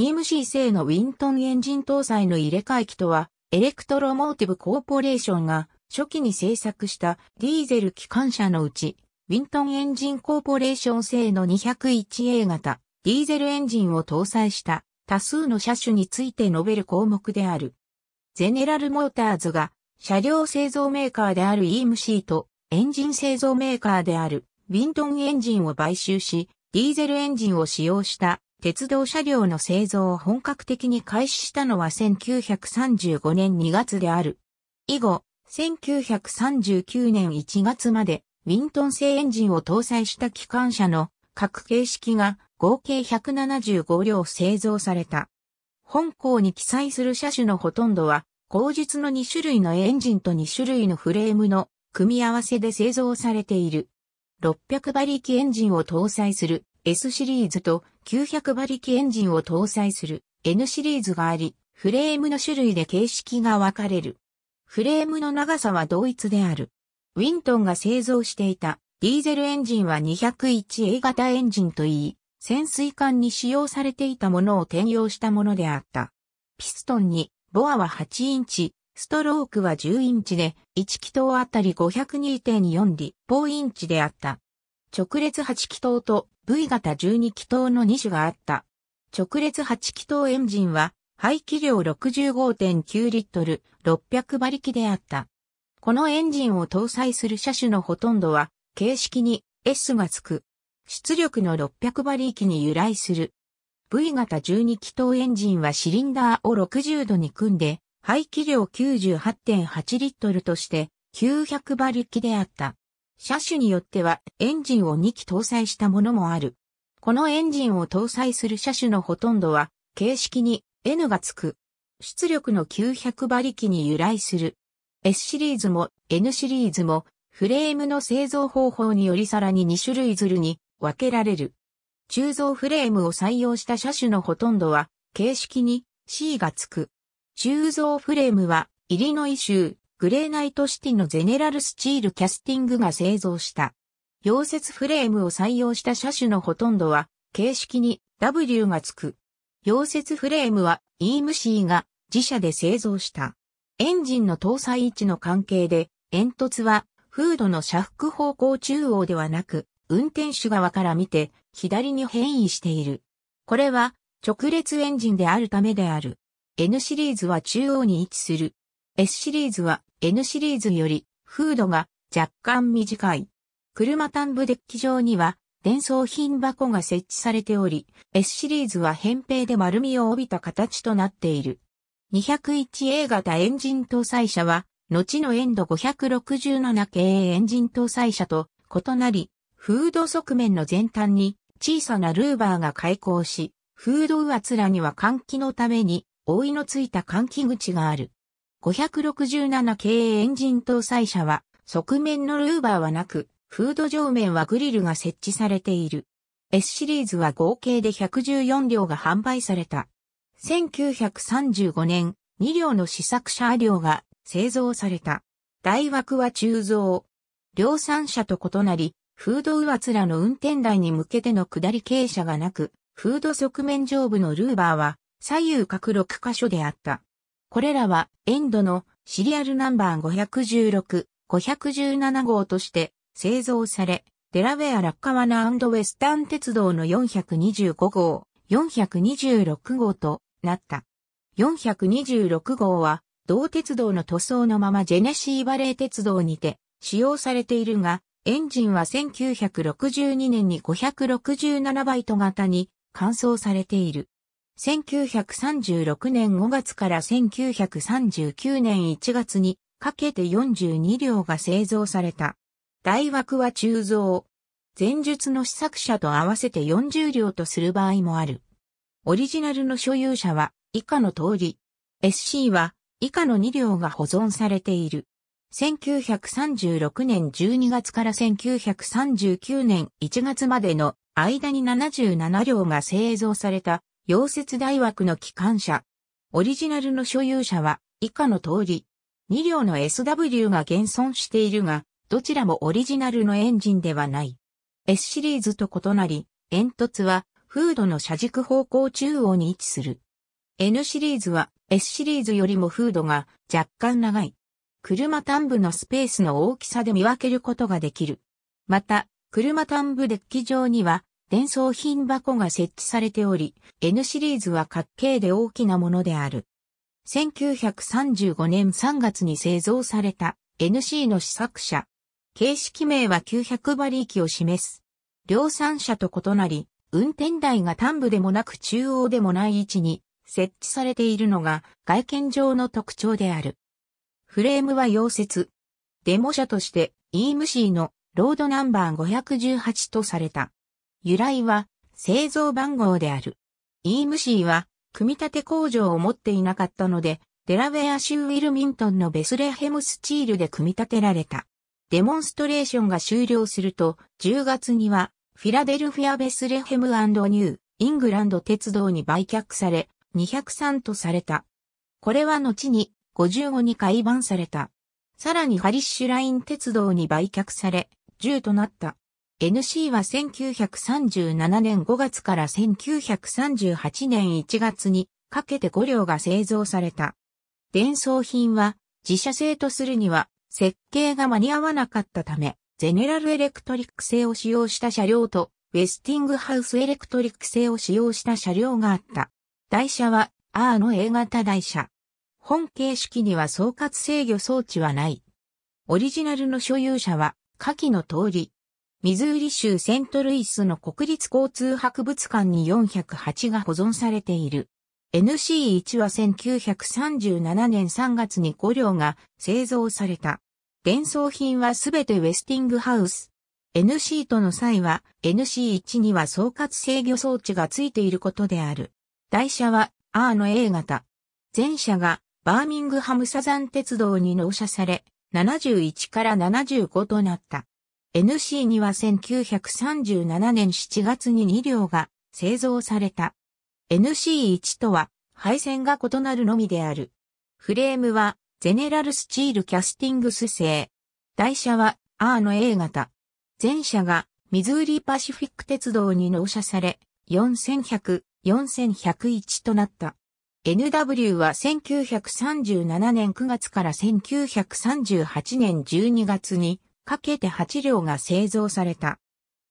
EMC 製のウィントンエンジン搭載の入れ替え機とは、エレクトロモーティブコーポレーションが初期に製作したディーゼル機関車のうち、ウィントンエンジンコーポレーション製の 201A 型ディーゼルエンジンを搭載した多数の車種について述べる項目である。ゼネラルモーターズが車両製造メーカーである EMC とエンジン製造メーカーであるウィントンエンジンを買収し、ディーゼルエンジンを使用した鉄道車両の製造を本格的に開始したのは1935年2月である。以後、1939年1月まで、ウィントン製エンジンを搭載した機関車の各形式が合計175両製造された。本校に記載する車種のほとんどは、後述の2種類のエンジンと2種類のフレームの組み合わせで製造されている。600馬力エンジンを搭載する S シリーズと900馬力エンジンを搭載する N シリーズがあり、フレームの種類で形式が分かれる。フレームの長さは同一である。ウィントンが製造していたディーゼルエンジンは 201A 型エンジンといい、潜水艦に使用されていたものを転用したものであった。ピストンに、ボアは8インチ、ストロークは10インチで、1気筒あたり502.4立方インチであった。直列8気筒と V 型12気筒の2種があった。直列8気筒エンジンは排気量65.9リットル600馬力であった。このエンジンを搭載する車種のほとんどは形式に S がつく。出力の600馬力に由来する。V 型12気筒エンジンはシリンダーを60度に組んで、排気量98.8リットルとして900馬力であった。車種によってはエンジンを2機搭載したものもある。このエンジンを搭載する車種のほとんどは形式に N がつく。出力の900馬力に由来する。S シリーズも N シリーズもフレームの製造方法によりさらに2種類ずるに分けられる。鋳造フレームを採用した車種のほとんどは形式に C がつく。鋳造フレームはイリノイ州グレーナイトシティのゼネラルスチールキャスティングが製造した。溶接フレームを採用した車種のほとんどは、形式に W が付く。溶接フレームは EMC が自社で製造した。エンジンの搭載位置の関係で、煙突はフードの車腹方向中央ではなく、運転手側から見て左に変異している。これは直列エンジンであるためである。N シリーズは中央に位置する。S シリーズは N シリーズより、フードが若干短い。車単部デッキ上には、伝送品箱が設置されており、S シリーズは扁平で丸みを帯びた形となっている。201A 型エンジン搭載車は、後のエンド 567K エンジン搭載車と異なり、フード側面の前端に小さなルーバーが開口し、フード上つらには換気のために、覆いのついた換気口がある。567系エンジン搭載車は、側面のルーバーはなく、フード上面はグリルが設置されている。S シリーズは合計で114両が販売された。1935年、2両の試作車両が製造された。大枠は鋳造。量産車と異なり、フード上面の運転台に向けての下り傾斜がなく、フード側面上部のルーバーは左右各6箇所であった。これらはエンドのシリアルナンバー516-517号として製造され、デラウェア・ラッカワナウェスタン鉄道の425号、426号となった。426号は、同鉄道の塗装のままジェネシーバレー鉄道にて使用されているが、エンジンは1962年に567バイト型に換装されている。1936年5月から1939年1月にかけて42両が製造された。大枠は鋳造。前述の試作車と合わせて40両とする場合もある。オリジナルの所有者は以下の通り。SC は以下の2両が保存されている。1936年12月から1939年1月までの間に77両が製造された溶接大枠の機関車。オリジナルの所有者は以下の通り、2両の SW が現存しているが、どちらもオリジナルのエンジンではない。S シリーズと異なり、煙突はフードの車軸方向中央に位置する。N シリーズは S シリーズよりもフードが若干長い。車端部のスペースの大きさで見分けることができる。また、車端部デッキ上には伝送品箱が設置されており、N シリーズは各系で大きなものである。1935年3月に製造された NC の試作車。形式名は900馬力を示す。量産車と異なり、運転台が端部でもなく中央でもない位置に設置されているのが外見上の特徴である。フレームは溶接。デモ車として e m c のロードナンバー518とされた。由来は製造番号である。イームシーは組み立て工場を持っていなかったので、デラウェア州ウィルミントンのベスレヘムスチールで組み立てられた。デモンストレーションが終了すると、10月にはフィラデルフィア・ベスレヘムニュー、イングランド鉄道に売却され、203とされた。これは後に55に改版された。さらにハリッシュライン鉄道に売却され、10となった。NC は1937年5月から1938年1月にかけて5両が製造された。伝送品は自社製とするには設計が間に合わなかったため、ゼネラルエレクトリック製を使用した車両と、ウェスティングハウスエレクトリック製を使用した車両があった。台車は R の A 型台車。本形式には総括制御装置はない。オリジナルの所有者は下記の通り、ミズーリ州セントルイスの国立交通博物館に408が保存されている。NC1 は1937年3月に5両が製造された。伝送品はすべてウェスティングハウス。NC との際は NC1 には総括制御装置がついていることである。台車は R の A 型。全車がバーミングハムサザン鉄道に納車され、71から75となった。NC には1937年7月に2両が製造された。NC1 とは配線が異なるのみである。フレームはゼネラルスチールキャスティングス製。台車は R の A 型。前車がミズーリパシフィック鉄道に納車され、4100、4101となった。NW は1937年9月から1938年12月にかけて8両が製造された。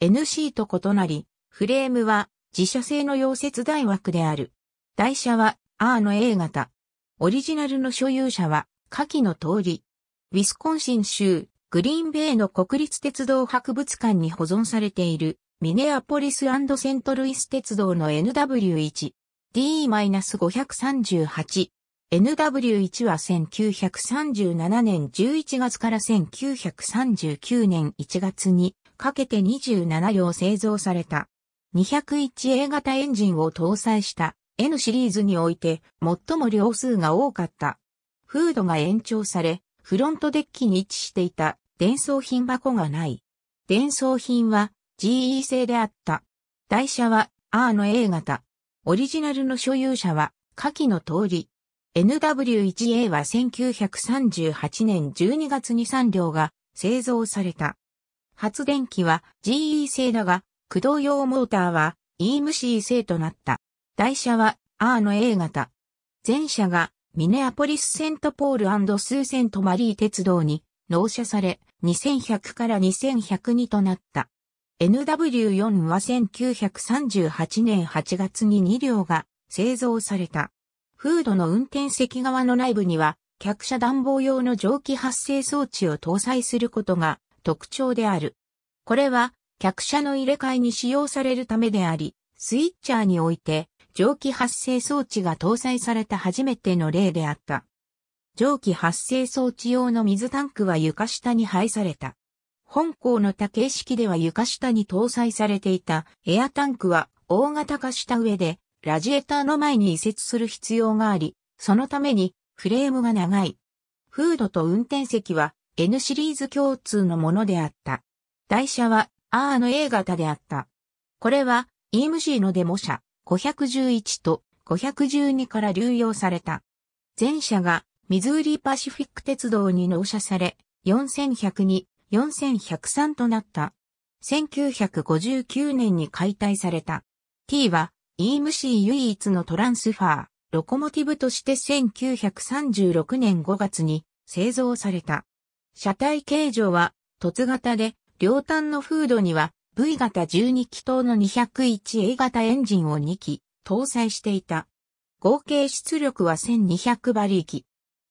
NC と異なり、フレームは自社製の溶接台枠である。台車は R の A 型。オリジナルの所有者は下記の通り。ウィスコンシン州グリーンベイの国立鉄道博物館に保存されているミネアポリスセントルイス鉄道の NW1D-538 NW1 は1937年11月から1939年1月にかけて27両製造された。201A 型エンジンを搭載した N シリーズにおいて最も両数が多かった。フードが延長され、フロントデッキに位置していた伝送品箱がない。伝送品は GE 製であった。台車は R の A 型。オリジナルの所有者は下記の通り、NW1A は1938年12月に3両が製造された。発電機は GE 製だが、駆動用モーターは EMC 製となった。台車は R の A 型。前車がミネアポリスセントポールスーセントマリー鉄道に納車され、2100から2102となった。NW4 は1938年8月に2両が製造された。フードの運転席側の内部には、客車暖房用の蒸気発生装置を搭載することが特徴である。これは、客車の入れ替えに使用されるためであり、スイッチャーにおいて、蒸気発生装置が搭載された初めての例であった。蒸気発生装置用の水タンクは床下に配された。本校の多形式では床下に搭載されていたエアタンクは大型化した上でラジエーターの前に移設する必要があり、そのためにフレームが長い。フードと運転席は N シリーズ共通のものであった。台車は R の A 型であった。これは EMC のデモ車511と512から流用された。前車がミズーリパシフィック鉄道に納車され、4102、4103となった。1959年に解体された。T はイームシー唯一のトランスファー、ロコモティブとして1936年5月に製造された。車体形状は凸型で、両端のフードには V 型12気筒の 201A 型エンジンを2機搭載していた。合計出力は1200馬力。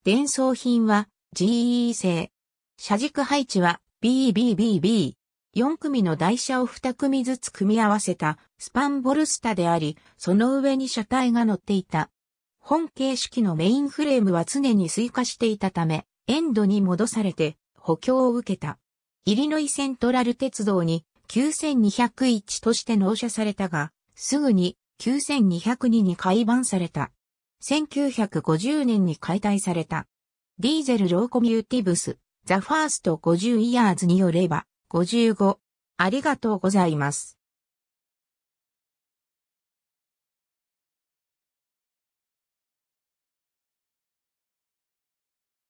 伝送品は GE 製。車軸配置は BBBB。4組の台車を2組ずつ組み合わせたスパンボルスタであり、その上に車体が乗っていた。本形式のメインフレームは常に追加していたため、エンドに戻されて補強を受けた。イリノイセントラル鉄道に9201として納車されたが、すぐに9202に改版された。1950年に解体された。ディーゼルローコミューティブス、ザ・ファースト50イヤーズによれば、55。ありがとうございます。